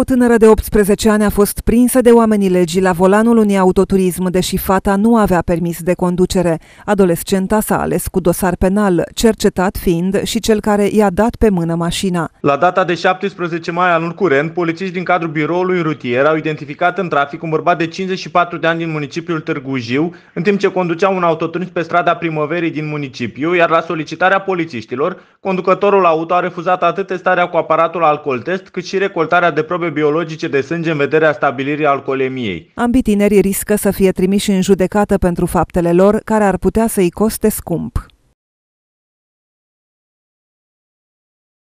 O tânără de 18 ani a fost prinsă de oamenii legii la volanul unui autoturism, deși fata nu avea permis de conducere. Adolescenta s-a ales cu dosar penal, cercetat fiind și cel care i-a dat pe mână mașina. La data de 17 mai anul curent, polițiști din cadrul biroului rutier au identificat în trafic un bărbat de 54 de ani din municipiul Târgu Jiu, în timp ce conducea un autoturism pe strada Primăverii din municipiu, iar la solicitarea polițiștilor, conducătorul auto a refuzat atât testarea cu aparatul alcool test, cât și recoltarea de probe biologice de sânge în vederea stabilirii alcoolemiei. Ambii tineri riscă să fie trimiși în judecată pentru faptele lor, care ar putea să-i coste scump.